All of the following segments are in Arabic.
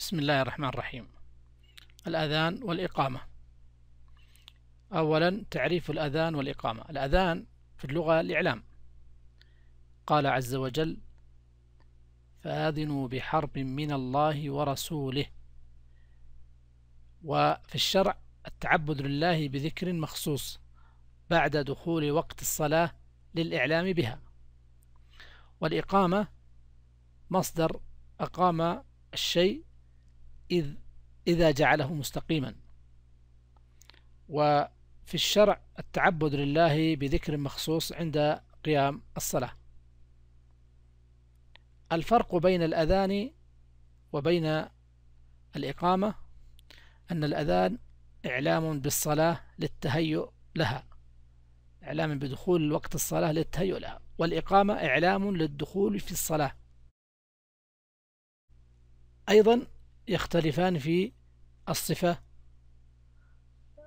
بسم الله الرحمن الرحيم الأذان والإقامة أولا تعريف الأذان والإقامة الأذان في اللغة الإعلام قال عز وجل فآذنوا بحرب من الله ورسوله وفي الشرع التعبد لله بذكر مخصوص بعد دخول وقت الصلاة للإعلام بها والإقامة مصدر أقام الشيء إذ إذا جعله مستقيما وفي الشرع التعبد لله بذكر مخصوص عند قيام الصلاة الفرق بين الأذان وبين الإقامة أن الأذان إعلام بالصلاة للتهيؤ لها إعلام بدخول وقت الصلاة للتهيؤ لها والإقامة إعلام للدخول في الصلاة أيضا يختلفان في الصفة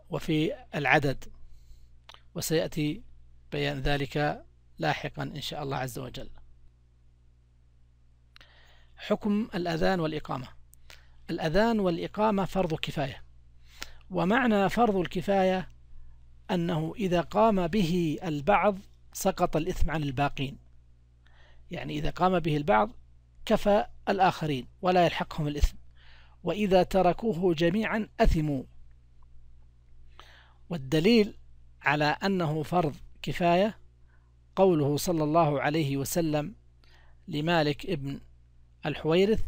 وفي العدد وسيأتي بيان ذلك لاحقا إن شاء الله عز وجل حكم الأذان والإقامة الأذان والإقامة فرض كفاية ومعنى فرض الكفاية أنه إذا قام به البعض سقط الإثم عن الباقين يعني إذا قام به البعض كفى الآخرين ولا يلحقهم الإثم وإذا تركوه جميعا أثموا والدليل على أنه فرض كفاية قوله صلى الله عليه وسلم لمالك ابن الحويرث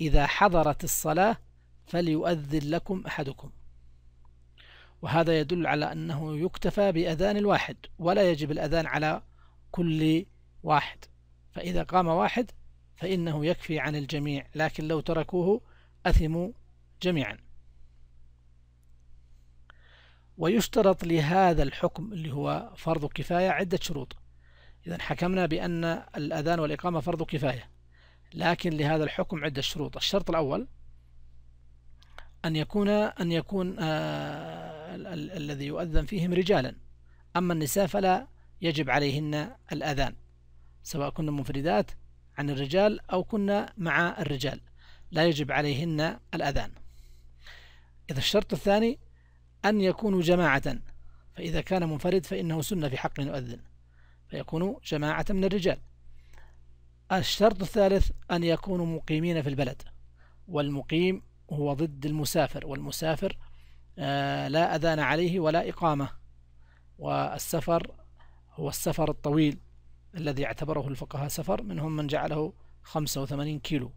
إذا حضرت الصلاة فليؤذن لكم أحدكم وهذا يدل على أنه يكتفى بأذان الواحد ولا يجب الأذان على كل واحد فإذا قام واحد فإنه يكفي عن الجميع لكن لو تركوه أثموا جميعا ويشترط لهذا الحكم اللي هو فرض كفاية عدة شروط إذا حكمنا بأن الأذان والإقامة فرض كفاية لكن لهذا الحكم عدة شروط الشرط الأول أن يكون أن يكون آه الذي يؤذن فيهم رجالا أما النساء فلا يجب عليهن الأذان سواء كنا منفردات عن الرجال أو كنا مع الرجال لا يجب عليهن الأذان إذا الشرط الثاني أن يكونوا جماعة فإذا كان منفرد فإنه سنة في حق يؤذن فيكون جماعة من الرجال الشرط الثالث أن يكونوا مقيمين في البلد والمقيم هو ضد المسافر والمسافر آه، لا أذان عليه ولا إقامة والسفر هو السفر الطويل الذي اعتبره الفقهاء سفر منهم من جعله 85 كيلو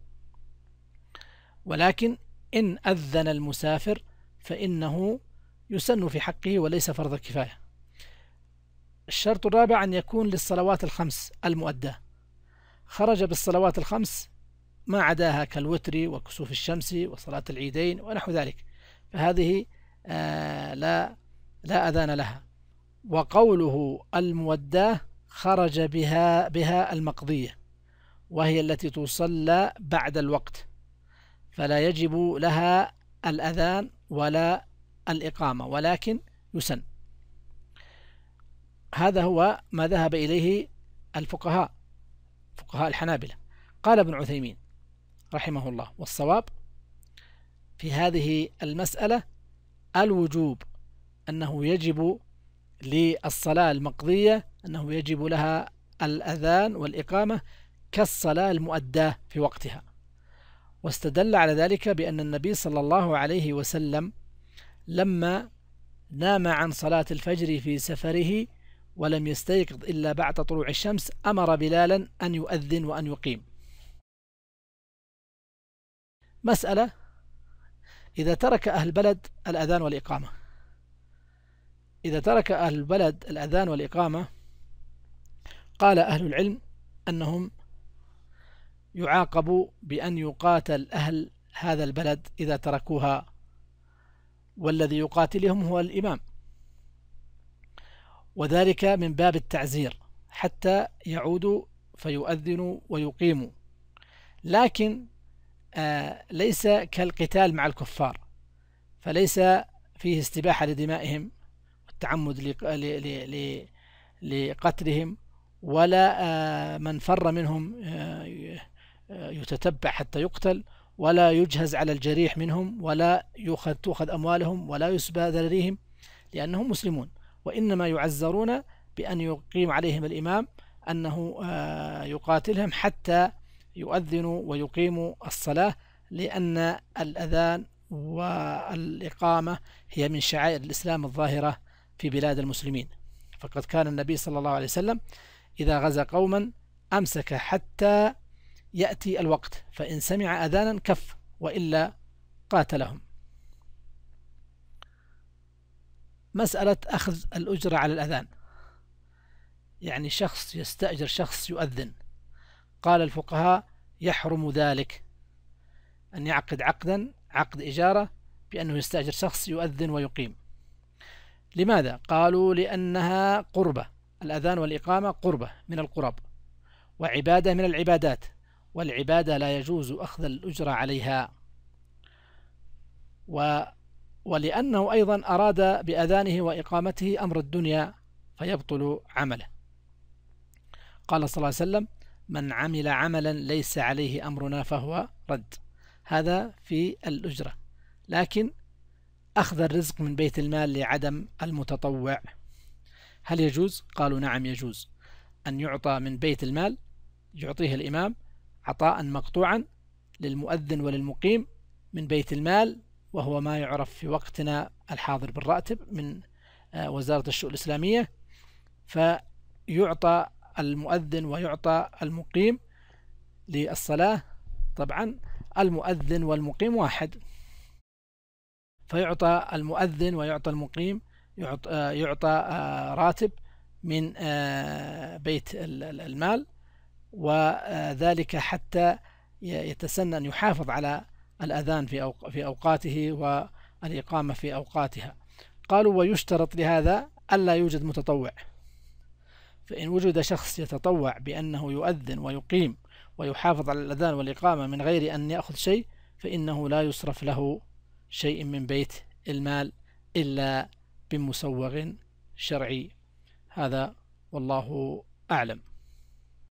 ولكن إن أذن المسافر فإنه يسن في حقه وليس فرض كفاية الشرط الرابع أن يكون للصلوات الخمس المؤداة خرج بالصلوات الخمس ما عداها كالوتر وكسوف الشمس وصلاة العيدين ونحو ذلك فهذه آه لا لا أذان لها وقوله الموداه خرج بها بها المقضية وهي التي تصلى بعد الوقت فلا يجب لها الأذان ولا الإقامة ولكن يسن هذا هو ما ذهب إليه الفقهاء فقهاء الحنابلة قال ابن عثيمين رحمه الله والصواب في هذه المسألة الوجوب أنه يجب للصلاة المقضية أنه يجب لها الأذان والإقامة كالصلاة المؤداة في وقتها واستدل على ذلك بأن النبي صلى الله عليه وسلم لما نام عن صلاة الفجر في سفره ولم يستيقظ إلا بعد طلوع الشمس أمر بلالا أن يؤذن وأن يقيم مسألة إذا ترك أهل البلد الأذان والإقامة إذا ترك أهل البلد الأذان والإقامة قال أهل العلم أنهم يعاقب بأن يقاتل أهل هذا البلد إذا تركوها والذي يقاتلهم هو الإمام وذلك من باب التعزير حتى يعودوا فيؤذنوا ويقيموا لكن آه، ليس كالقتال مع الكفار فليس فيه استباحة لدمائهم والتعمد لقتلهم ولا آه، من فر منهم آه، يتتبع حتى يقتل ولا يجهز على الجريح منهم ولا يؤخذ تؤخذ أموالهم ولا يسبى ذريهم لأنهم مسلمون وإنما يعزرون بأن يقيم عليهم الإمام أنه آه، يقاتلهم حتى يؤذنوا ويقيموا الصلاة لأن الأذان والإقامة هي من شعائر الإسلام الظاهرة في بلاد المسلمين فقد كان النبي صلى الله عليه وسلم إذا غزا قوما أمسك حتى يأتي الوقت فإن سمع أذانا كف وإلا قاتلهم مسألة أخذ الأجرة على الأذان يعني شخص يستأجر شخص يؤذن قال الفقهاء يحرم ذلك أن يعقد عقدا عقد إجارة بأنه يستأجر شخص يؤذن ويقيم لماذا؟ قالوا لأنها قربة الأذان والإقامة قربة من القرب وعبادة من العبادات والعبادة لا يجوز أخذ الأجرة عليها و ولأنه أيضا أراد بأذانه وإقامته أمر الدنيا فيبطل عمله قال صلى الله عليه وسلم من عمل عملا ليس عليه أمرنا فهو رد هذا في الأجرة لكن أخذ الرزق من بيت المال لعدم المتطوع هل يجوز؟ قالوا نعم يجوز أن يعطى من بيت المال يعطيه الإمام عطاء مقطوعا للمؤذن وللمقيم من بيت المال وهو ما يعرف في وقتنا الحاضر بالراتب من آه، وزارة الشؤون الإسلامية فيعطى المؤذن ويعطى المقيم للصلاة طبعا المؤذن والمقيم واحد فيعطى المؤذن ويعطى المقيم آه، يعطى, آه، راتب من بيت المال وذلك حتى يتسنى أن يحافظ على الأذان في أوقاته والإقامة في أوقاتها قالوا ويشترط لهذا ألا يوجد متطوع فإن وجد شخص يتطوع بأنه يؤذن ويقيم ويحافظ على الأذان والإقامة من غير أن يأخذ شيء فإنه لا يصرف له شيء من بيت المال إلا بمسوغ شرعي هذا والله أعلم